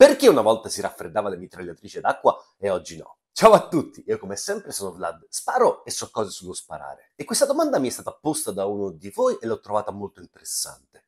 Perché una volta si raffreddava la mitragliatrice d'acqua e oggi no? Ciao a tutti, io come sempre sono Vlad, sparo e so cose sullo sparare. E questa domanda mi è stata posta da uno di voi e l'ho trovata molto interessante.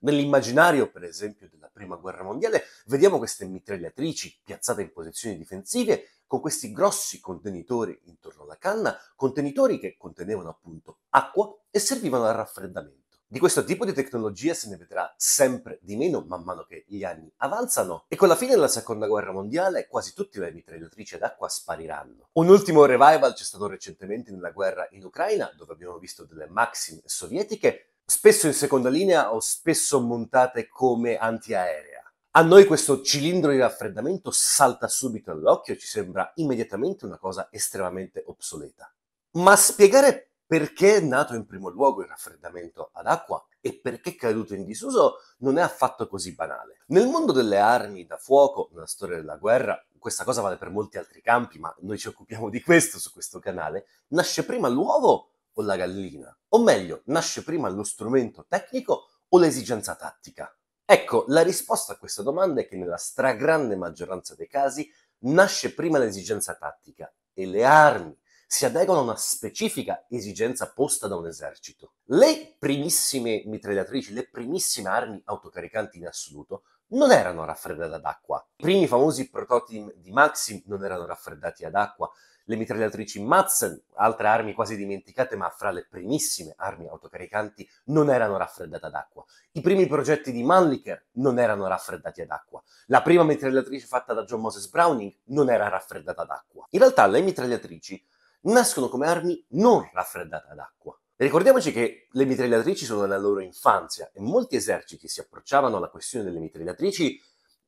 Nell'immaginario, per esempio, della Prima Guerra Mondiale, vediamo queste mitragliatrici piazzate in posizioni difensive con questi grossi contenitori intorno alla canna, contenitori che contenevano appunto acqua e servivano al raffreddamento. Di questo tipo di tecnologia se ne vedrà sempre di meno man mano che gli anni avanzano e con la fine della seconda guerra mondiale quasi tutte le mitragliatrici d'acqua spariranno. Un ultimo revival c'è stato recentemente nella guerra in Ucraina dove abbiamo visto delle Maxim sovietiche spesso in seconda linea o spesso montate come antiaerea. A noi questo cilindro di raffreddamento salta subito all'occhio e ci sembra immediatamente una cosa estremamente obsoleta. Ma spiegare perché è nato in primo luogo il raffreddamento ad acqua e perché è caduto in disuso non è affatto così banale. Nel mondo delle armi da fuoco, nella storia della guerra, questa cosa vale per molti altri campi, ma noi ci occupiamo di questo su questo canale, nasce prima l'uovo o la gallina? O meglio, nasce prima lo strumento tecnico o l'esigenza tattica? Ecco, la risposta a questa domanda è che nella stragrande maggioranza dei casi nasce prima l'esigenza tattica e le armi si adeguano a una specifica esigenza posta da un esercito. Le primissime mitragliatrici, le primissime armi autocaricanti in assoluto non erano raffreddate ad acqua. I primi famosi prototipi di Maxim non erano raffreddati ad acqua. Le mitragliatrici Matzen, altre armi quasi dimenticate, ma fra le primissime armi autocaricanti, non erano raffreddate ad acqua. I primi progetti di Mannlicher non erano raffreddati ad acqua. La prima mitragliatrice fatta da John Moses Browning non era raffreddata ad acqua. In realtà le mitragliatrici nascono come armi non raffreddate ad acqua. Ricordiamoci che le mitragliatrici sono nella loro infanzia e molti eserciti si approcciavano alla questione delle mitragliatrici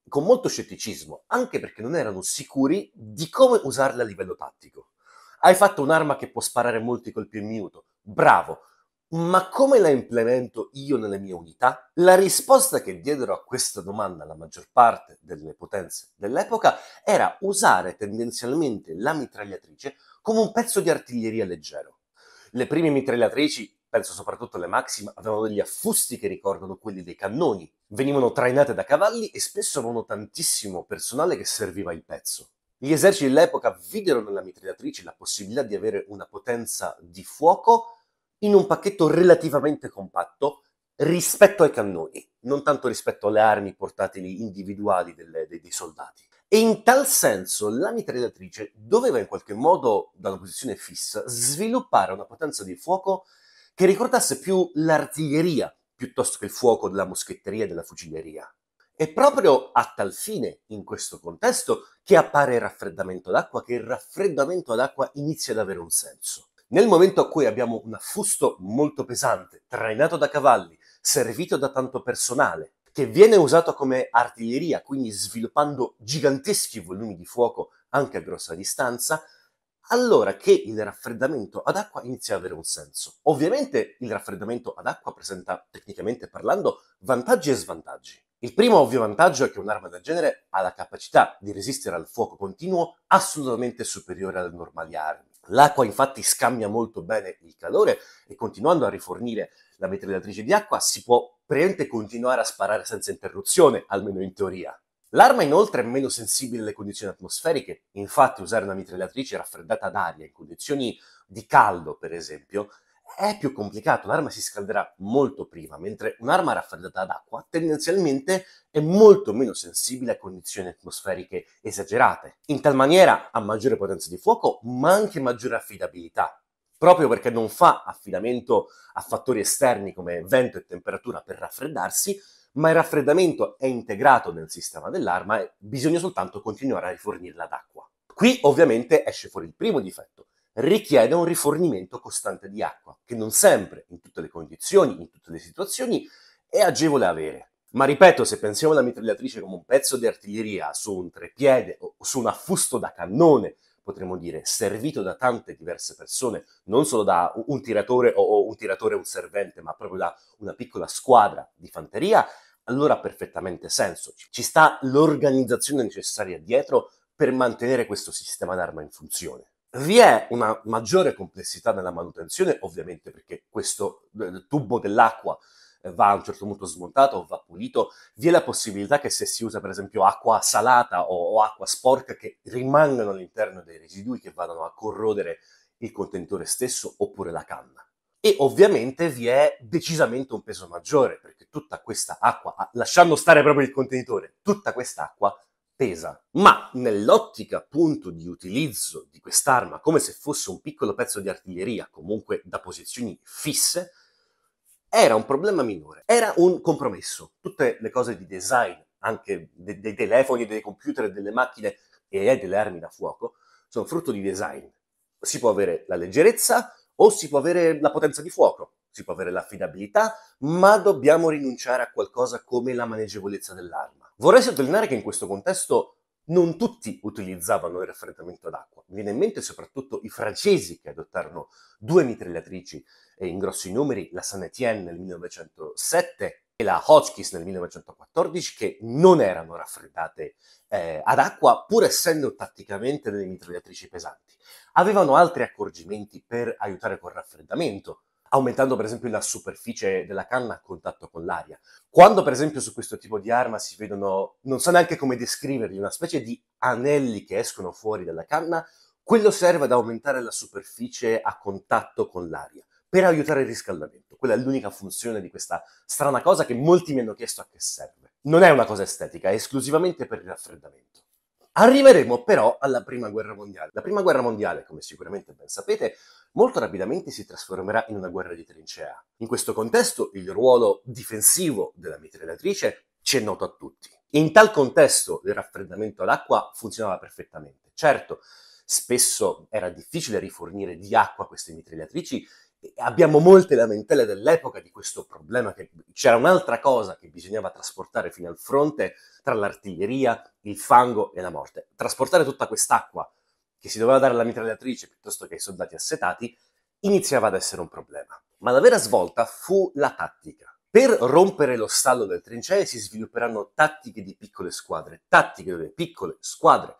con molto scetticismo, anche perché non erano sicuri di come usarle a livello tattico. Hai fatto un'arma che può sparare molti colpi in minuto, bravo, ma come la implemento io nelle mie unità? La risposta che diedero a questa domanda la maggior parte delle potenze dell'epoca era usare tendenzialmente la mitragliatrice come un pezzo di artiglieria leggero. Le prime mitragliatrici, penso soprattutto alle Maxim, avevano degli affusti che ricordano quelli dei cannoni, venivano trainate da cavalli e spesso avevano tantissimo personale che serviva il pezzo. Gli eserciti dell'epoca videro nella mitragliatrice la possibilità di avere una potenza di fuoco in un pacchetto relativamente compatto rispetto ai cannoni, non tanto rispetto alle armi portatili individuali delle, dei, dei soldati. E in tal senso la mitragliatrice doveva in qualche modo, da una posizione fissa, sviluppare una potenza di fuoco che ricordasse più l'artiglieria piuttosto che il fuoco della moschetteria e della fucileria. È proprio a tal fine, in questo contesto, che appare il raffreddamento d'acqua, che il raffreddamento d'acqua inizia ad avere un senso. Nel momento in cui abbiamo un affusto molto pesante, trainato da cavalli, servito da tanto personale, che viene usato come artiglieria, quindi sviluppando giganteschi volumi di fuoco anche a grossa distanza, allora che il raffreddamento ad acqua inizia ad avere un senso. Ovviamente il raffreddamento ad acqua presenta, tecnicamente parlando, vantaggi e svantaggi. Il primo ovvio vantaggio è che un'arma del genere ha la capacità di resistere al fuoco continuo assolutamente superiore alle normali armi. L'acqua infatti scambia molto bene il calore e continuando a rifornire la mitragliatrice di acqua si può praticamente continuare a sparare senza interruzione, almeno in teoria. L'arma inoltre è meno sensibile alle condizioni atmosferiche, infatti usare una mitragliatrice raffreddata ad aria in condizioni di caldo, per esempio, è più complicato, l'arma si scalderà molto prima, mentre un'arma raffreddata ad acqua tendenzialmente è molto meno sensibile a condizioni atmosferiche esagerate. In tal maniera ha maggiore potenza di fuoco, ma anche maggiore affidabilità proprio perché non fa affidamento a fattori esterni come vento e temperatura per raffreddarsi, ma il raffreddamento è integrato nel sistema dell'arma e bisogna soltanto continuare a rifornirla d'acqua. Qui ovviamente esce fuori il primo difetto, richiede un rifornimento costante di acqua, che non sempre, in tutte le condizioni, in tutte le situazioni, è agevole avere. Ma ripeto, se pensiamo alla mitragliatrice come un pezzo di artiglieria su un trepiede o su un affusto da cannone potremmo dire, servito da tante diverse persone, non solo da un tiratore o un tiratore e un servente, ma proprio da una piccola squadra di fanteria, allora ha perfettamente senso. Ci sta l'organizzazione necessaria dietro per mantenere questo sistema d'arma in funzione. Vi è una maggiore complessità nella manutenzione, ovviamente perché questo tubo dell'acqua va a un certo punto smontato o va pulito, vi è la possibilità che se si usa per esempio acqua salata o, o acqua sporca che rimangano all'interno dei residui che vadano a corrodere il contenitore stesso oppure la canna. E ovviamente vi è decisamente un peso maggiore perché tutta questa acqua, ah, lasciando stare proprio il contenitore, tutta quest'acqua pesa. Ma nell'ottica appunto di utilizzo di quest'arma come se fosse un piccolo pezzo di artiglieria, comunque da posizioni fisse, era un problema minore, era un compromesso. Tutte le cose di design, anche de- dei telefoni, dei computer, delle macchine e delle armi da fuoco, sono frutto di design. Si può avere la leggerezza o si può avere la potenza di fuoco, si può avere l'affidabilità, ma dobbiamo rinunciare a qualcosa come la maneggevolezza dell'arma. Vorrei sottolineare che in questo contesto non tutti utilizzavano il raffreddamento ad acqua. Mi viene in mente soprattutto i francesi che adottarono due mitragliatrici in grossi numeri, la Saint-Étienne nel 1907 e la Hotchkiss nel 1914, che non erano raffreddate eh, ad acqua, pur essendo tatticamente delle mitragliatrici pesanti. Avevano altri accorgimenti per aiutare col raffreddamento, aumentando per esempio la superficie della canna a contatto con l'aria. Quando per esempio su questo tipo di arma si vedono, non so neanche come descriverli, una specie di anelli che escono fuori dalla canna, quello serve ad aumentare la superficie a contatto con l'aria per aiutare il riscaldamento. Quella è l'unica funzione di questa strana cosa che molti mi hanno chiesto a che serve. Non è una cosa estetica, è esclusivamente per il raffreddamento. Arriveremo però alla Prima Guerra Mondiale. La Prima Guerra Mondiale, come sicuramente ben sapete, molto rapidamente si trasformerà in una guerra di trincea. In questo contesto il ruolo difensivo della mitragliatrice ci è noto a tutti. In tal contesto il raffreddamento all'acqua funzionava perfettamente. Certo, spesso era difficile rifornire di acqua queste mitragliatrici abbiamo molte lamentele dell'epoca di questo problema, che c'era un'altra cosa che bisognava trasportare fino al fronte tra l'artiglieria, il fango e la morte. Trasportare tutta quest'acqua che si doveva dare alla mitragliatrice piuttosto che ai soldati assetati iniziava ad essere un problema. Ma la vera svolta fu la tattica. Per rompere lo stallo del trincee si svilupperanno tattiche di piccole squadre, tattiche dove piccole squadre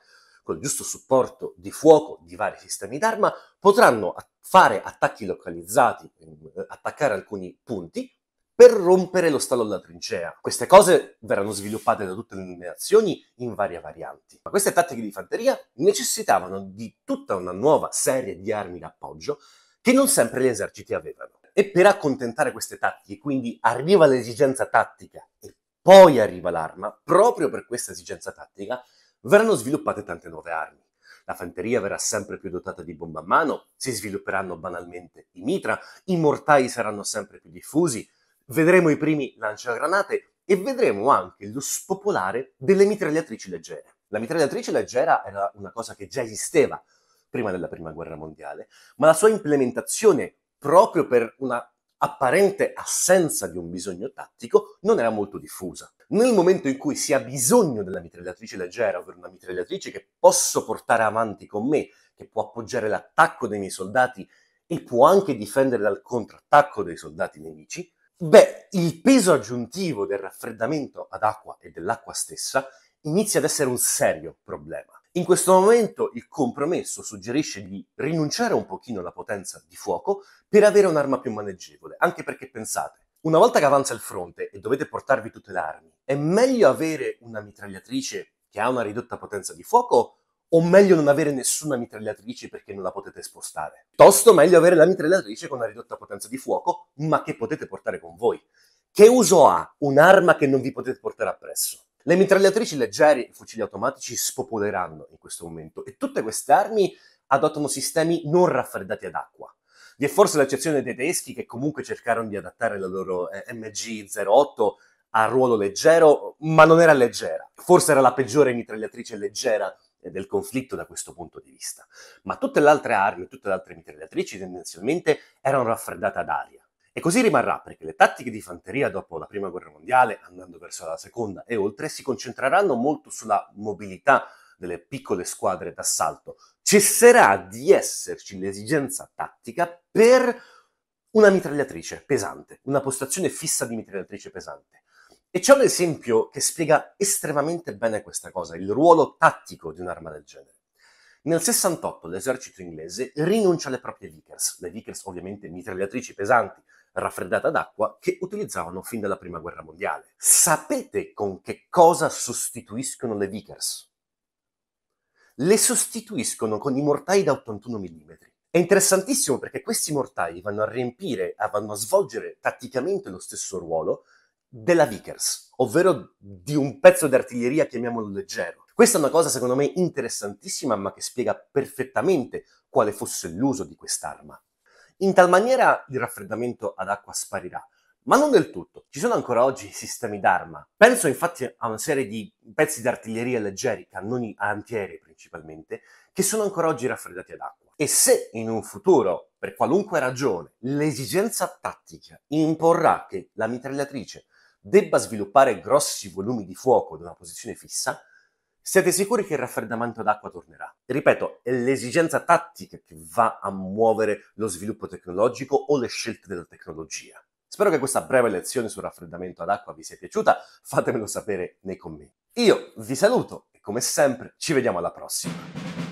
col giusto supporto di fuoco di vari sistemi d'arma, potranno fare attacchi localizzati, ehm, attaccare alcuni punti per rompere lo stallo della trincea. Queste cose verranno sviluppate da tutte le nazioni in varie varianti, ma queste tattiche di fanteria necessitavano di tutta una nuova serie di armi d'appoggio che non sempre gli eserciti avevano. E per accontentare queste tattiche, quindi arriva l'esigenza tattica e poi arriva l'arma, proprio per questa esigenza tattica verranno sviluppate tante nuove armi. La fanteria verrà sempre più dotata di bomba a mano, si svilupperanno banalmente i mitra, i mortai saranno sempre più diffusi, vedremo i primi lanciagranate e vedremo anche lo spopolare delle mitragliatrici leggere. La mitragliatrice leggera era una cosa che già esisteva prima della Prima Guerra Mondiale, ma la sua implementazione proprio per una apparente assenza di un bisogno tattico non era molto diffusa. Nel momento in cui si ha bisogno della mitragliatrice leggera, ovvero una mitragliatrice che posso portare avanti con me, che può appoggiare l'attacco dei miei soldati e può anche difendere dal contrattacco dei soldati nemici, beh, il peso aggiuntivo del raffreddamento ad acqua e dell'acqua stessa inizia ad essere un serio problema. In questo momento il compromesso suggerisce di rinunciare un pochino alla potenza di fuoco per avere un'arma più maneggevole, anche perché pensate, una volta che avanza il fronte e dovete portarvi tutte le armi, è meglio avere una mitragliatrice che ha una ridotta potenza di fuoco o meglio non avere nessuna mitragliatrice perché non la potete spostare? Tosto meglio avere la mitragliatrice con una ridotta potenza di fuoco ma che potete portare con voi. Che uso ha un'arma che non vi potete portare appresso? Le mitragliatrici leggere e i fucili automatici spopoleranno in questo momento e tutte queste armi adottano sistemi non raffreddati ad acqua. Vi è forse l'eccezione dei tedeschi che comunque cercarono di adattare la loro eh, MG08 a ruolo leggero, ma non era leggera. Forse era la peggiore mitragliatrice leggera eh, del conflitto da questo punto di vista. Ma tutte le altre armi, tutte le altre mitragliatrici tendenzialmente erano raffreddate ad aria. E così rimarrà perché le tattiche di fanteria dopo la prima guerra mondiale, andando verso la seconda e oltre, si concentreranno molto sulla mobilità delle piccole squadre d'assalto. Cesserà di esserci l'esigenza tattica per una mitragliatrice pesante, una postazione fissa di mitragliatrice pesante. E c'è un esempio che spiega estremamente bene questa cosa, il ruolo tattico di un'arma del genere. Nel 68 l'esercito inglese rinuncia alle proprie Vickers, le Vickers ovviamente mitragliatrici pesanti, raffreddata d'acqua che utilizzavano fin dalla prima guerra mondiale. Sapete con che cosa sostituiscono le Vickers? Le sostituiscono con i mortai da 81 mm. È interessantissimo perché questi mortai vanno a riempire, vanno a svolgere tatticamente lo stesso ruolo della Vickers, ovvero di un pezzo di artiglieria, chiamiamolo leggero. Questa è una cosa secondo me interessantissima, ma che spiega perfettamente quale fosse l'uso di quest'arma. In tal maniera il raffreddamento ad acqua sparirà. Ma non del tutto, ci sono ancora oggi sistemi d'arma. Penso infatti a una serie di pezzi di artiglieria leggeri, cannoni antiaerei principalmente, che sono ancora oggi raffreddati ad acqua. E se in un futuro, per qualunque ragione, l'esigenza tattica imporrà che la mitragliatrice debba sviluppare grossi volumi di fuoco da una posizione fissa, siete sicuri che il raffreddamento d'acqua tornerà? Ripeto, è l'esigenza tattica che va a muovere lo sviluppo tecnologico o le scelte della tecnologia. Spero che questa breve lezione sul raffreddamento ad acqua vi sia piaciuta, fatemelo sapere nei commenti. Io vi saluto e come sempre ci vediamo alla prossima.